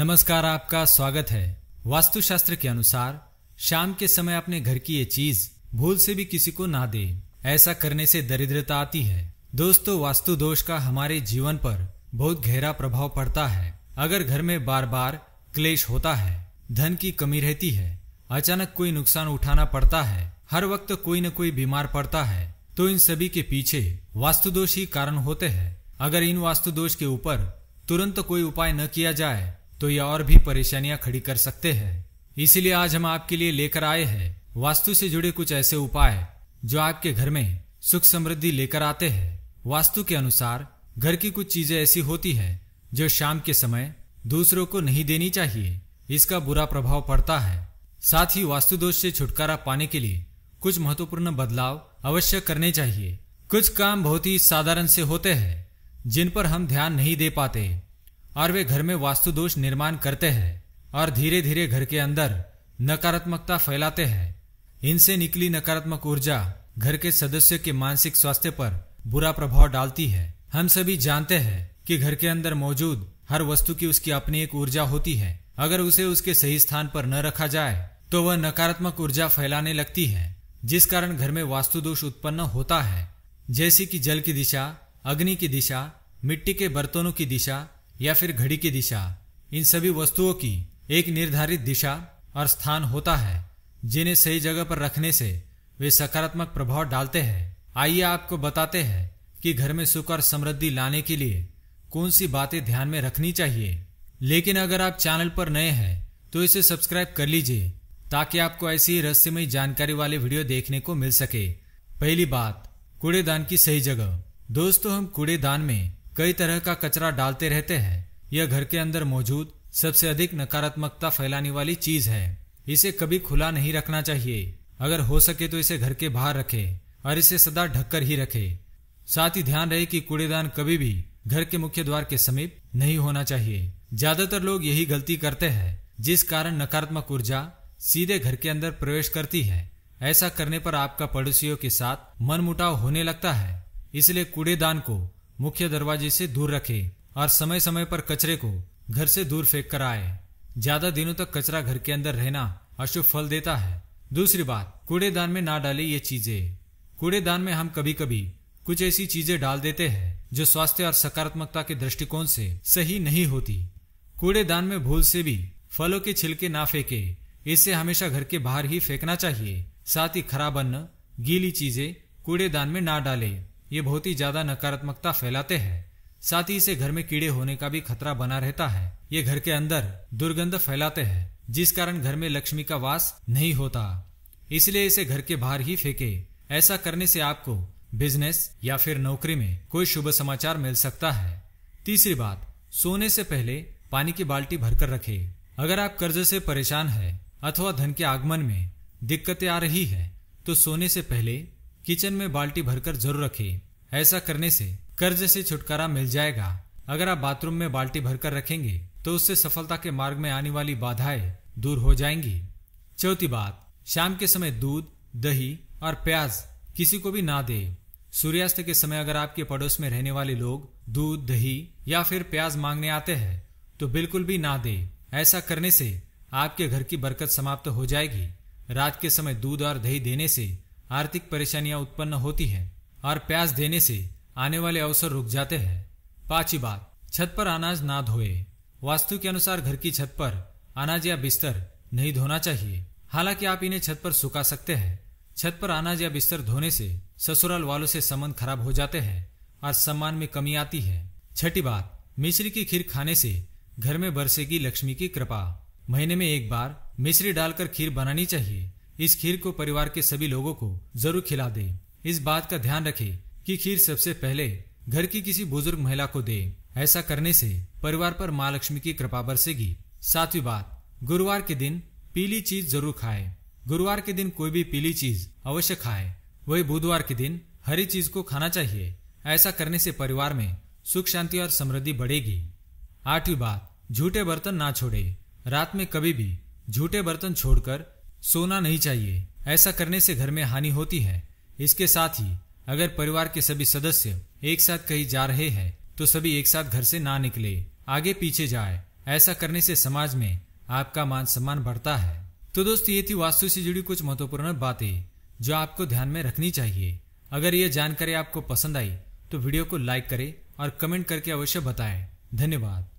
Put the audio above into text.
नमस्कार आपका स्वागत है वास्तुशास्त्र के अनुसार शाम के समय अपने घर की ये चीज भूल से भी किसी को ना दे ऐसा करने से दरिद्रता आती है दोस्तों वास्तु दोष का हमारे जीवन पर बहुत गहरा प्रभाव पड़ता है अगर घर में बार बार क्लेश होता है धन की कमी रहती है अचानक कोई नुकसान उठाना पड़ता है हर वक्त कोई न कोई बीमार पड़ता है तो इन सभी के पीछे वास्तु दोष ही कारण होते हैं अगर इन वास्तु दोष के ऊपर तुरंत कोई उपाय न किया जाए तो ये और भी परेशानियां खड़ी कर सकते हैं इसीलिए आज हम आपके लिए लेकर आए हैं वास्तु से जुड़े कुछ ऐसे उपाय जो आपके घर में सुख समृद्धि लेकर आते हैं वास्तु के अनुसार घर की कुछ चीजें ऐसी होती है जो शाम के समय दूसरों को नहीं देनी चाहिए इसका बुरा प्रभाव पड़ता है साथ ही वास्तु दोष से छुटकारा पाने के लिए कुछ महत्वपूर्ण बदलाव अवश्य करने चाहिए कुछ काम बहुत ही साधारण से होते हैं जिन पर हम ध्यान नहीं दे पाते और वे घर में वास्तु दोष निर्माण करते हैं और धीरे धीरे घर के अंदर नकारात्मकता फैलाते हैं इनसे निकली नकारात्मक ऊर्जा घर के सदस्यों के मानसिक स्वास्थ्य पर बुरा प्रभाव डालती है हम सभी जानते हैं कि घर के अंदर मौजूद हर वस्तु की उसकी अपनी एक ऊर्जा होती है अगर उसे उसके सही स्थान पर न रखा जाए तो वह नकारात्मक ऊर्जा फैलाने लगती है जिस कारण घर में वास्तु दोष उत्पन्न होता है जैसे कि जल की दिशा अग्नि की दिशा मिट्टी के बर्तनों की दिशा या फिर घड़ी की दिशा इन सभी वस्तुओं की एक निर्धारित दिशा और स्थान होता है जिन्हें सही जगह पर रखने से वे सकारात्मक प्रभाव डालते हैं आइए आपको बताते हैं कि घर में सुख और समृद्धि लाने के लिए कौन सी बातें ध्यान में रखनी चाहिए लेकिन अगर आप चैनल पर नए हैं तो इसे सब्सक्राइब कर लीजिए ताकि आपको ऐसी ही रहस्यमय जानकारी वाले वीडियो देखने को मिल सके पहली बात कूड़ेदान की सही जगह दोस्तों हम कूड़ेदान में कई तरह का कचरा डालते रहते हैं यह घर के अंदर मौजूद सबसे अधिक नकारात्मकता फैलाने वाली चीज है इसे कभी खुला नहीं रखना चाहिए अगर हो सके तो इसे घर के बाहर रखे और इसे सदा ढककर ही रखे साथ ही ध्यान रहे कि कूड़ेदान कभी भी घर के मुख्य द्वार के समीप नहीं होना चाहिए ज्यादातर लोग यही गलती करते हैं जिस कारण नकारात्मक ऊर्जा सीधे घर के अंदर प्रवेश करती है ऐसा करने पर आपका पड़ोसियों के साथ मनमुटाव होने लगता है इसलिए कूड़ेदान को मुख्य दरवाजे से दूर रखे और समय समय पर कचरे को घर से दूर फेंक कर आए ज्यादा दिनों तक कचरा घर के अंदर रहना अशुभ फल देता है दूसरी बात कूड़ेदान में ना डाले ये चीजें कूड़ेदान में हम कभी कभी कुछ ऐसी चीजें डाल देते हैं जो स्वास्थ्य और सकारात्मकता के दृष्टिकोण से सही नहीं होती कूड़ेदान में भूल से भी फलों के छिलके ना फेंके इसे हमेशा घर के बाहर ही फेंकना चाहिए साथ ही खराब अन्न गीली चीजें कूड़ेदान में ना डालें ये बहुत ही ज्यादा नकारात्मकता फैलाते हैं साथ ही इसे घर में कीड़े होने का भी खतरा बना रहता है ये घर के अंदर दुर्गंध फैलाते हैं जिस कारण घर में लक्ष्मी का वास नहीं होता इसलिए इसे घर के बाहर ही फेंके ऐसा करने से आपको बिजनेस या फिर नौकरी में कोई शुभ समाचार मिल सकता है तीसरी बात सोने से पहले पानी की बाल्टी भरकर रखे अगर आप कर्ज से परेशान है अथवा धन के आगमन में दिक्कतें आ रही है तो सोने से पहले किचन में बाल्टी भरकर जरूर रखें ऐसा करने से कर्ज से छुटकारा मिल जाएगा अगर आप बाथरूम में बाल्टी भरकर रखेंगे तो उससे सफलता के मार्ग में आने वाली बाधाएं दूर हो जाएंगी चौथी बात शाम के समय दूध दही और प्याज किसी को भी ना दे सूर्यास्त के समय अगर आपके पड़ोस में रहने वाले लोग दूध दही या फिर प्याज मांगने आते हैं तो बिल्कुल भी ना दे ऐसा करने से आपके घर की बरकत समाप्त हो जाएगी रात के समय दूध और दही देने से आर्थिक परेशानियां उत्पन्न होती है और प्याज देने से आने वाले अवसर रुक जाते हैं पांचवी बात छत पर अनाज ना धोए वास्तु के अनुसार घर की छत पर अनाज या बिस्तर नहीं धोना चाहिए हालांकि आप इन्हें छत पर सुखा सकते हैं छत पर अनाज या बिस्तर धोने से ससुराल वालों से संबंध खराब हो जाते हैं और सम्मान में कमी आती है छठी बात मिश्री की खीर खाने से घर में बरसेगी लक्ष्मी की कृपा महीने में एक बार मिश्री डालकर खीर बनानी चाहिए इस खीर को परिवार के सभी लोगों को जरूर खिला दे इस बात का ध्यान रखे कि खीर सबसे पहले घर की किसी बुजुर्ग महिला को दे ऐसा करने से परिवार पर माँ लक्ष्मी की कृपा बरसेगी सातवीं बात गुरुवार के दिन पीली चीज जरूर खाए गुरुवार के दिन कोई भी पीली चीज अवश्य खाए वही बुधवार के दिन हरी चीज को खाना चाहिए ऐसा करने से परिवार में सुख शांति और समृद्धि बढ़ेगी आठवीं बात झूठे बर्तन ना छोड़े रात में कभी भी झूठे बर्तन छोड़कर सोना नहीं चाहिए ऐसा करने से घर में हानि होती है इसके साथ ही अगर परिवार के सभी सदस्य एक साथ कहीं जा रहे हैं तो सभी एक साथ घर से ना निकले आगे पीछे जाए ऐसा करने से समाज में आपका मान सम्मान बढ़ता है तो दोस्तों ये थी वास्तु से जुड़ी कुछ महत्वपूर्ण बातें जो आपको ध्यान में रखनी चाहिए अगर ये जानकारी आपको पसंद आई तो वीडियो को लाइक करें और कमेंट करके अवश्य बताएं धन्यवाद